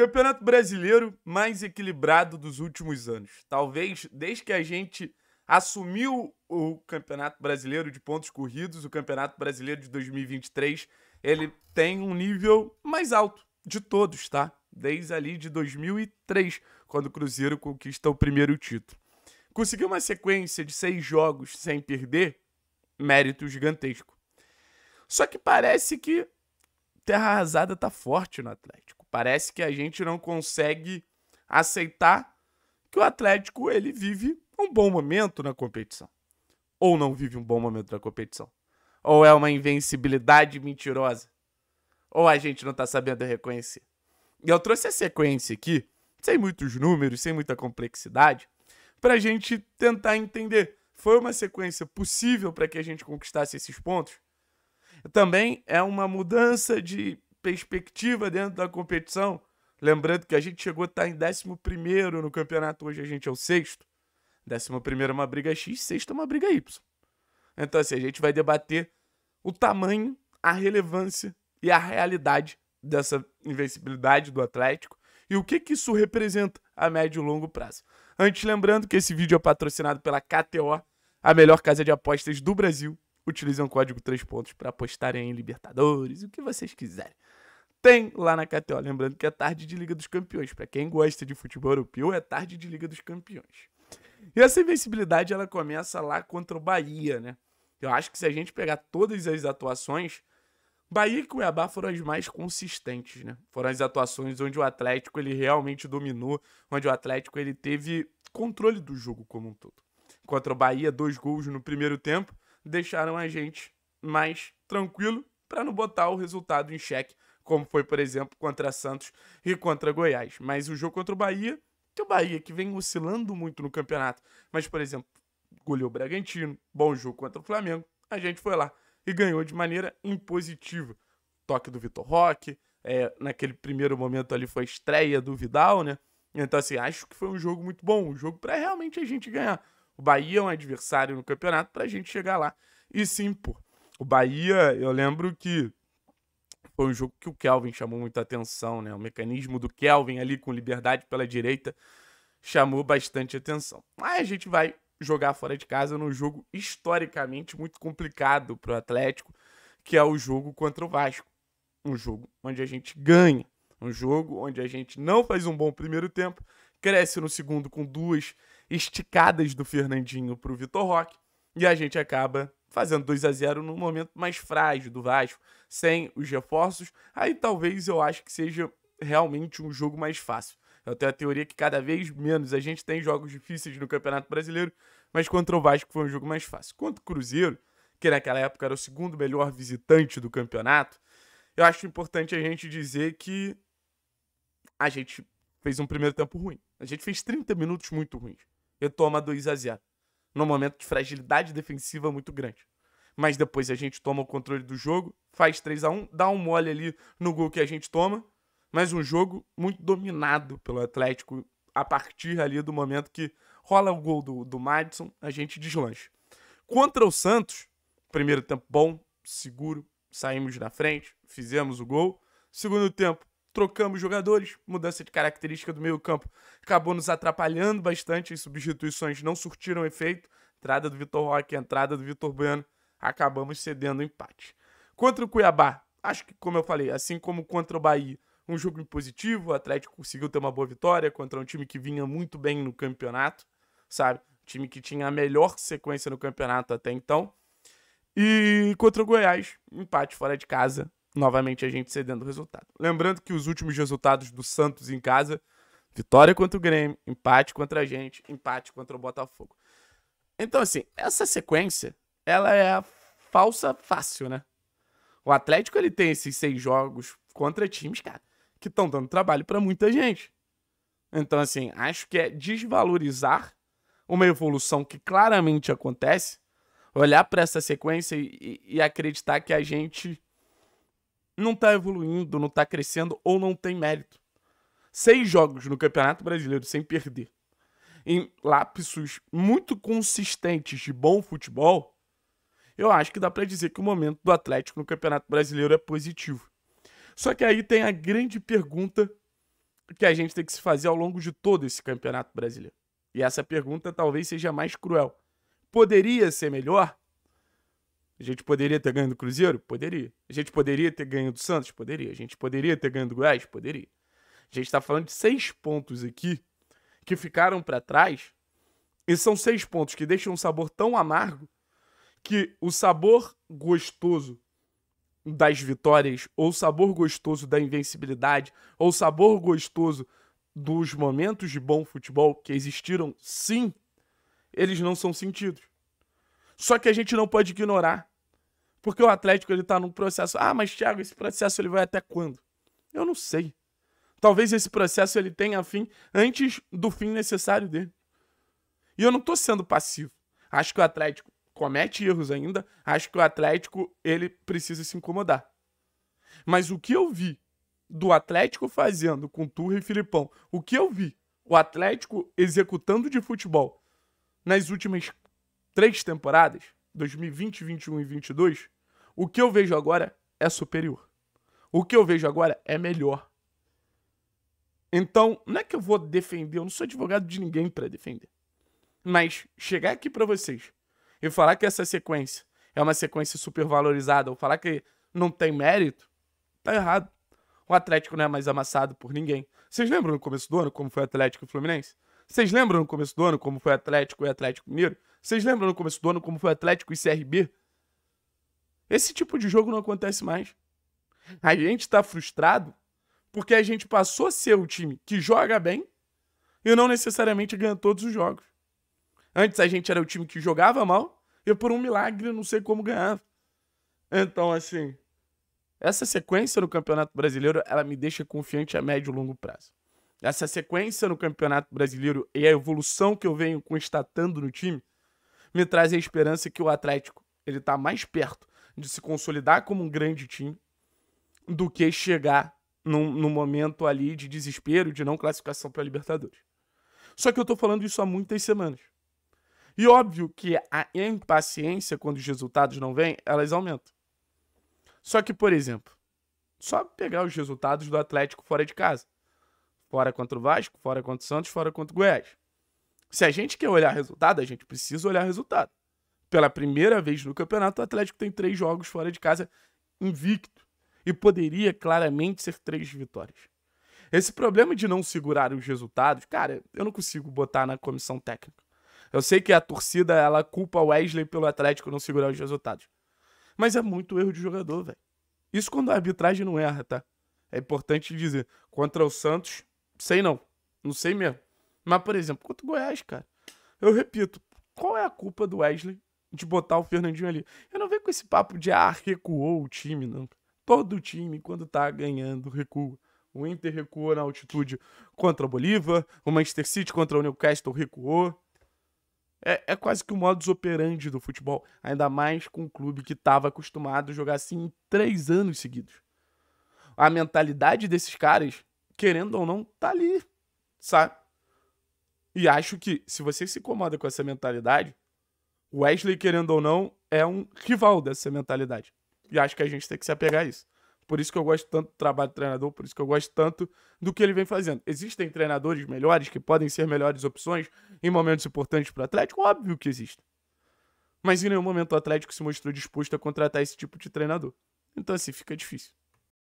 Campeonato brasileiro mais equilibrado dos últimos anos. Talvez desde que a gente assumiu o Campeonato Brasileiro de pontos corridos, o Campeonato Brasileiro de 2023, ele tem um nível mais alto de todos, tá? Desde ali de 2003, quando o Cruzeiro conquista o primeiro título. Conseguiu uma sequência de seis jogos sem perder, mérito gigantesco. Só que parece que terra arrasada tá forte no Atlético. Parece que a gente não consegue aceitar que o Atlético ele vive um bom momento na competição. Ou não vive um bom momento na competição. Ou é uma invencibilidade mentirosa. Ou a gente não tá sabendo reconhecer. E eu trouxe a sequência aqui, sem muitos números, sem muita complexidade, pra gente tentar entender. Foi uma sequência possível para que a gente conquistasse esses pontos? Também é uma mudança de perspectiva dentro da competição. Lembrando que a gente chegou a estar tá em 11 no campeonato, hoje a gente é o sexto. 11 é uma briga X, sexto é uma briga Y. Então, assim, a gente vai debater o tamanho, a relevância e a realidade dessa invencibilidade do Atlético e o que, que isso representa a médio e longo prazo. Antes, lembrando que esse vídeo é patrocinado pela KTO, a melhor casa de apostas do Brasil utilizem o código 3 pontos para apostarem em Libertadores, o que vocês quiserem. Tem lá na KTO, lembrando que é tarde de Liga dos Campeões. Para quem gosta de futebol europeu, é tarde de Liga dos Campeões. E essa invencibilidade ela começa lá contra o Bahia, né? Eu acho que se a gente pegar todas as atuações, Bahia e Cuiabá foram as mais consistentes, né? Foram as atuações onde o Atlético ele realmente dominou, onde o Atlético ele teve controle do jogo como um todo. Contra o Bahia, dois gols no primeiro tempo deixaram a gente mais tranquilo para não botar o resultado em xeque, como foi, por exemplo, contra Santos e contra Goiás. Mas o jogo contra o Bahia, que o Bahia que vem oscilando muito no campeonato, mas, por exemplo, goleou o Bragantino, bom jogo contra o Flamengo, a gente foi lá e ganhou de maneira impositiva. Toque do Vitor Roque, é, naquele primeiro momento ali foi a estreia do Vidal, né? Então, assim, acho que foi um jogo muito bom, um jogo para realmente a gente ganhar. O Bahia é um adversário no campeonato para a gente chegar lá e sim, impor. O Bahia, eu lembro que foi um jogo que o Kelvin chamou muita atenção, né? O mecanismo do Kelvin ali com liberdade pela direita chamou bastante atenção. Mas a gente vai jogar fora de casa num jogo historicamente muito complicado para o Atlético, que é o jogo contra o Vasco. Um jogo onde a gente ganha, um jogo onde a gente não faz um bom primeiro tempo cresce no segundo com duas esticadas do Fernandinho para o Vitor Roque. E a gente acaba fazendo 2 a 0 num momento mais frágil do Vasco, sem os reforços. Aí talvez eu acho que seja realmente um jogo mais fácil. Eu tenho a teoria que cada vez menos a gente tem jogos difíceis no Campeonato Brasileiro, mas contra o Vasco foi um jogo mais fácil. Contra o Cruzeiro, que naquela época era o segundo melhor visitante do campeonato, eu acho importante a gente dizer que a gente fez um primeiro tempo ruim. A gente fez 30 minutos muito ruins. E toma 2 a 0 Num momento de fragilidade defensiva muito grande. Mas depois a gente toma o controle do jogo, faz 3 a 1 dá um mole ali no gol que a gente toma. Mas um jogo muito dominado pelo Atlético a partir ali do momento que rola o gol do, do Madison, a gente deslancha. Contra o Santos, primeiro tempo bom, seguro, saímos na frente, fizemos o gol. Segundo tempo, trocamos jogadores, mudança de característica do meio-campo acabou nos atrapalhando bastante, as substituições não surtiram efeito. Entrada do Vitor Roque, entrada do Vitor Bueno, acabamos cedendo o empate. Contra o Cuiabá, acho que, como eu falei, assim como contra o Bahia, um jogo positivo, o Atlético conseguiu ter uma boa vitória contra um time que vinha muito bem no campeonato, sabe? Um time que tinha a melhor sequência no campeonato até então. E contra o Goiás, empate fora de casa, novamente a gente cedendo o resultado. Lembrando que os últimos resultados do Santos em casa, vitória contra o Grêmio, empate contra a gente, empate contra o Botafogo. Então, assim, essa sequência, ela é a falsa fácil, né? O Atlético, ele tem esses seis jogos contra times, cara, que estão dando trabalho para muita gente. Então, assim, acho que é desvalorizar uma evolução que claramente acontece, olhar para essa sequência e, e acreditar que a gente não tá evoluindo, não tá crescendo ou não tem mérito. Seis jogos no Campeonato Brasileiro sem perder, em lapsos muito consistentes de bom futebol, eu acho que dá para dizer que o momento do Atlético no Campeonato Brasileiro é positivo. Só que aí tem a grande pergunta que a gente tem que se fazer ao longo de todo esse Campeonato Brasileiro. E essa pergunta talvez seja mais cruel. Poderia ser melhor? A gente poderia ter ganho do Cruzeiro? Poderia. A gente poderia ter ganho do Santos? Poderia. A gente poderia ter ganho do Goiás? Poderia. A gente está falando de seis pontos aqui que ficaram para trás. E são seis pontos que deixam um sabor tão amargo que o sabor gostoso das vitórias, ou o sabor gostoso da invencibilidade, ou o sabor gostoso dos momentos de bom futebol que existiram, sim, eles não são sentidos. Só que a gente não pode ignorar porque o Atlético ele tá num processo. Ah, mas Thiago, esse processo ele vai até quando? Eu não sei. Talvez esse processo ele tenha fim antes do fim necessário dele. E eu não tô sendo passivo. Acho que o Atlético comete erros ainda, acho que o Atlético ele precisa se incomodar. Mas o que eu vi do Atlético fazendo com Turra e Filipão, o que eu vi o Atlético executando de futebol nas últimas três temporadas, 2020, 21 e 22, o que eu vejo agora é superior. O que eu vejo agora é melhor. Então, não é que eu vou defender, eu não sou advogado de ninguém para defender. Mas chegar aqui para vocês e falar que essa sequência é uma sequência supervalorizada ou falar que não tem mérito, tá errado. O Atlético não é mais amassado por ninguém. Vocês lembram no começo do ano como foi o Atlético e o Fluminense? Vocês lembram no começo do ano como foi Atlético e Atlético Mineiro? Vocês lembram no começo do ano como foi Atlético e CRB? Esse tipo de jogo não acontece mais. A gente tá frustrado porque a gente passou a ser o time que joga bem e não necessariamente ganha todos os jogos. Antes a gente era o time que jogava mal e por um milagre não sei como ganhava. Então, assim, essa sequência no Campeonato Brasileiro, ela me deixa confiante a médio e longo prazo essa sequência no Campeonato Brasileiro e a evolução que eu venho constatando no time, me traz a esperança que o Atlético ele está mais perto de se consolidar como um grande time do que chegar num, num momento ali de desespero, de não classificação para a Libertadores. Só que eu estou falando isso há muitas semanas. E óbvio que a impaciência, quando os resultados não vêm, elas aumentam. Só que, por exemplo, só pegar os resultados do Atlético fora de casa. Fora contra o Vasco, fora contra o Santos, fora contra o Goiás. Se a gente quer olhar resultado, a gente precisa olhar resultado. Pela primeira vez no campeonato, o Atlético tem três jogos fora de casa invicto. E poderia claramente ser três vitórias. Esse problema de não segurar os resultados, cara, eu não consigo botar na comissão técnica. Eu sei que a torcida, ela culpa Wesley pelo Atlético não segurar os resultados. Mas é muito erro de jogador, velho. Isso quando a arbitragem não erra, tá? É importante dizer. Contra o Santos, Sei não. Não sei mesmo. Mas, por exemplo, quanto Goiás, cara. Eu repito, qual é a culpa do Wesley de botar o Fernandinho ali? Eu não venho com esse papo de, ah, recuou o time, não. Todo time, quando tá ganhando, recua. O Inter recuou na altitude contra o Bolívar, o Manchester City contra o Newcastle recuou. É, é quase que o modus operandi do futebol, ainda mais com um clube que estava acostumado a jogar assim três anos seguidos. A mentalidade desses caras querendo ou não, tá ali, sabe? E acho que se você se incomoda com essa mentalidade, Wesley, querendo ou não, é um rival dessa mentalidade. E acho que a gente tem que se apegar a isso. Por isso que eu gosto tanto do trabalho do treinador, por isso que eu gosto tanto do que ele vem fazendo. Existem treinadores melhores que podem ser melhores opções em momentos importantes para o Atlético? Óbvio que existe. Mas em nenhum momento o Atlético se mostrou disposto a contratar esse tipo de treinador. Então, assim, fica difícil.